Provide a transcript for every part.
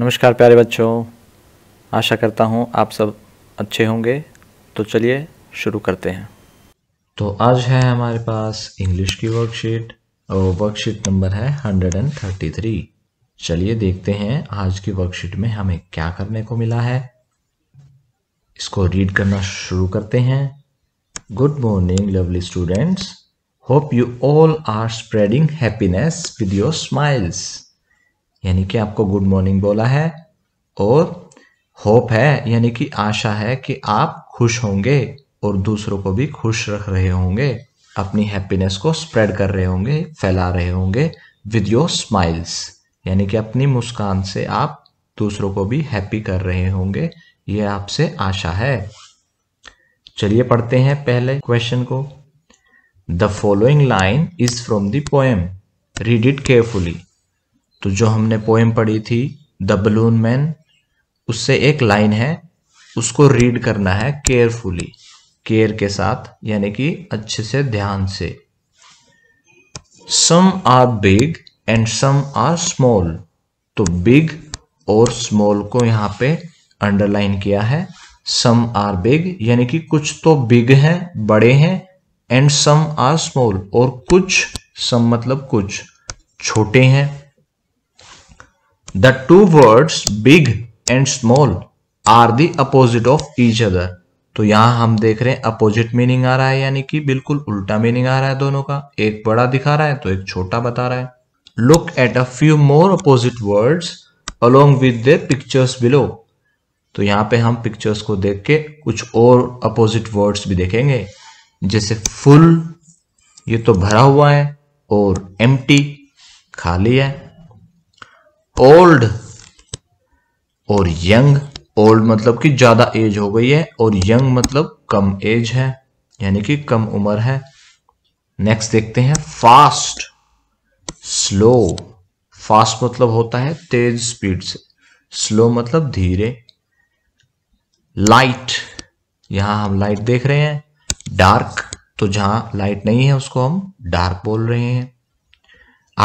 नमस्कार प्यारे बच्चों आशा करता हूँ आप सब अच्छे होंगे तो चलिए शुरू करते हैं तो आज है हमारे पास इंग्लिश की वर्कशीट और वर्कशीट नंबर है 133 चलिए देखते हैं आज की वर्कशीट में हमें क्या करने को मिला है इसको रीड करना शुरू करते हैं good morning lovely students hope you all are spreading happiness with your smiles यानी कि आपको गुड मॉर्निंग बोला है और होप है यानी कि आशा है कि आप खुश होंगे और दूसरों को भी खुश रख रहे होंगे अपनी हैप्पीनेस को स्प्रेड कर रहे होंगे फैला रहे होंगे विद योर स्माइल्स यानी कि अपनी मुस्कान से आप दूसरों को भी हैप्पी कर रहे होंगे ये आपसे आशा है चलिए पढ़ते हैं पहले क्वेश्चन को the following line is from the poem read it carefully तो जो हमने पोएम पढ़ी थी द बलून मैन उससे एक लाइन है उसको रीड करना है केयरफुली केयर के साथ यानी कि अच्छे से ध्यान से some are big and some are small तो बिग और स्मॉल को यहाँ पे अंडरलाइन किया है सम आर बिग यानी कि कुछ तो बिग हैं बड़े हैं एंड सम आर स्मॉल और कुछ सम मतलब कुछ छोटे हैं the two words big and small are the opposite of each other तो यहां हम देख रहे हैं अपोजिट मीनिंग आ रहा है यानी कि बिल्कुल उल्टा मीनिंग आ रहा है दोनों का एक बड़ा दिखा रहा है तो एक छोटा बता रहा है look at a few more opposite words along with pictures below तो यहां पे हम पिक्चर्स को देख के कुछ और अपोजिट वर्ड्स भी देखेंगे जैसे फुल ये तो भरा हुआ है और एम्प्टी खाली है ओल्ड और यंग ओल्ड मतलब कि ज्यादा एज हो गई है और यंग मतलब कम एज है यानी कि कम उम्र है नेक्स्ट देखते हैं फास्ट स्लो फास्ट मतलब होता है तेज स्पीड से स्लो मतलब धीरे लाइट यहां हम लाइट देख रहे हैं डार्क तो जहां लाइट नहीं है उसको हम डार्क बोल रहे हैं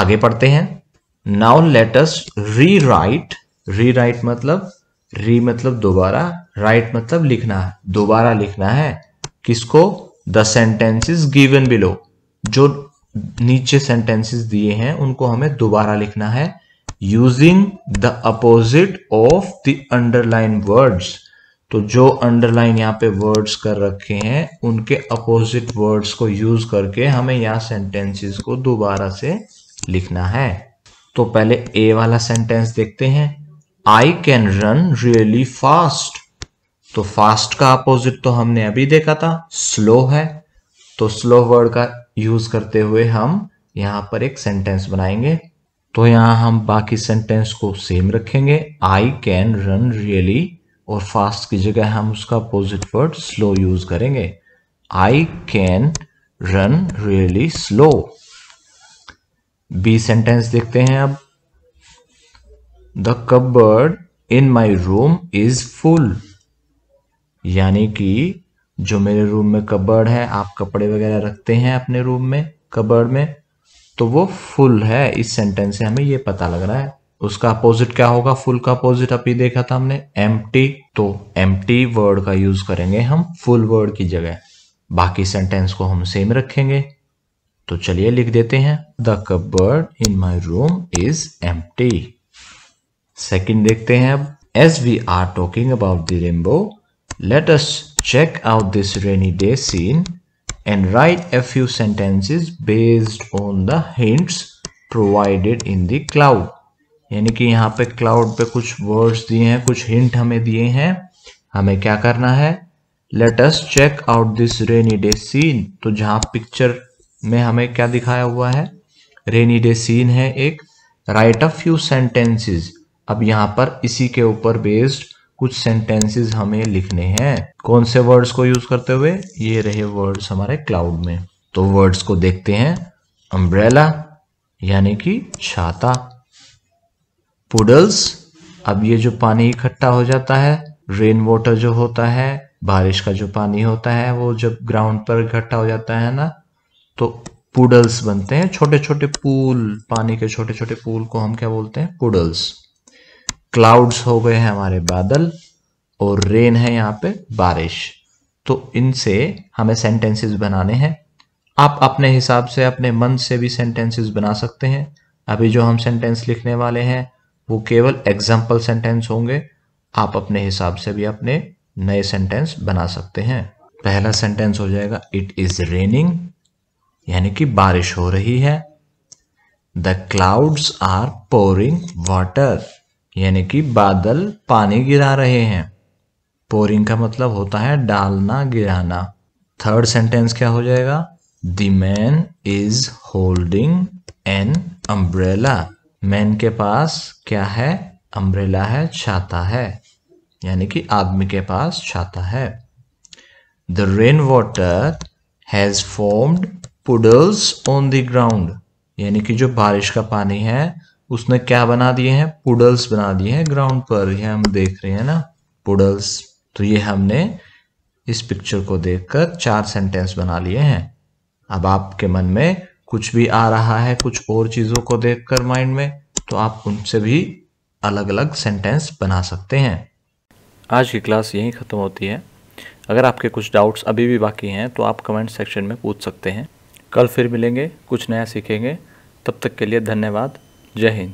आगे पढ़ते हैं नाउ लेटस री राइट मतलब री मतलब दोबारा राइट मतलब लिखना है दोबारा लिखना है किसको द सेंटेंसिस गिवन बिलो जो नीचे सेंटेंसेस दिए हैं उनको हमें दोबारा लिखना है using the opposite of the underline words तो जो अंडरलाइन यहाँ पे वर्ड्स कर रखे हैं उनके अपोजिट वर्ड्स को यूज करके हमें यहाँ सेंटेंसेस को दोबारा से लिखना है तो पहले ए वाला सेंटेंस देखते हैं I can run really fast तो फास्ट का अपोजिट तो हमने अभी देखा था स्लो है तो स्लो वर्ड का यूज करते हुए हम यहां पर एक सेंटेंस बनाएंगे तो यहां हम बाकी सेंटेंस को सेम रखेंगे आई कैन रन रियली और फास्ट की जगह हम उसका अपोजिट वर्ड स्लो यूज करेंगे I can run really slow B sentence देखते हैं अब the cupboard in my room is full यानी कि जो मेरे रूम में कबर्ड है आप कपड़े वगैरह रखते हैं अपने रूम में कबर्ड में तो वो फुल है इस सेंटेंस से हमें ये पता लग रहा है उसका अपोजिट क्या होगा फुल का अपोजिट अभी देखा था हमने एम तो एम वर्ड का यूज करेंगे हम फुल वर्ड की जगह बाकी सेंटेंस को हम सेम रखेंगे तो चलिए लिख देते हैं the cupboard in my room is empty second देखते हैं अब as we are talking about the rainbow let us check out this rainy day scene and write a few sentences based on the hints provided in the cloud यानी कि यहाँ पे cloud पे कुछ words दिए हैं कुछ हिंट हमें दिए हैं हमें क्या करना है let us check out this rainy day scene तो जहां पिक्चर में हमें क्या दिखाया हुआ है रेनी डे सीन है एक राइट अ फ्यू सेंटेंसेस अब यहाँ पर इसी के ऊपर बेस्ड कुछ सेंटेंसेस हमें लिखने हैं कौन से वर्ड्स को यूज करते हुए ये रहे वर्ड्स हमारे क्लाउड में तो वर्ड्स को देखते हैं अम्ब्रेला यानी कि छाता पुडल्स अब ये जो पानी इकट्ठा हो जाता है रेन वाटर जो होता है बारिश का जो पानी होता है वो जब ग्राउंड पर इकट्ठा हो जाता है ना तो पुडल्स बनते हैं छोटे छोटे पूल पानी के छोटे छोटे पूल को हम क्या बोलते हैं पुडल्स क्लाउड्स हो गए हैं हमारे बादल और रेन है यहाँ पे बारिश तो इनसे हमें सेंटेंसेस बनाने हैं आप अपने हिसाब से अपने मन से भी सेंटेंसेस बना सकते हैं अभी जो हम सेंटेंस लिखने वाले हैं वो केवल एग्जाम्पल सेंटेंस होंगे आप अपने हिसाब से भी अपने नए सेंटेंस बना सकते हैं पहला सेंटेंस हो जाएगा इट इज रेनिंग यानी कि बारिश हो रही है the clouds are pouring water यानी कि बादल पानी गिरा रहे हैं पोरिंग का मतलब होता है डालना गिराना थर्ड सेंटेंस क्या हो जाएगा the man is holding an umbrella man के पास क्या है अम्ब्रेला है छाता है यानी कि आदमी के पास छाता है the rain water has formed puddles on the ground यानी कि जो बारिश का पानी है उसने क्या बना दिए हैं पुडल्स बना दिए हैं ग्राउंड पर ये हम देख रहे हैं ना पुडल्स तो ये हमने इस पिक्चर को देखकर चार सेंटेंस बना लिए हैं अब आपके मन में कुछ भी आ रहा है कुछ और चीज़ों को देखकर माइंड में तो आप उनसे भी अलग अलग सेंटेंस बना सकते हैं आज की क्लास यहीं ख़त्म होती है अगर आपके कुछ डाउट्स अभी भी बाकी हैं तो आप कमेंट सेक्शन में पूछ सकते हैं कल फिर मिलेंगे कुछ नया सीखेंगे तब तक के लिए धन्यवाद जय हिंद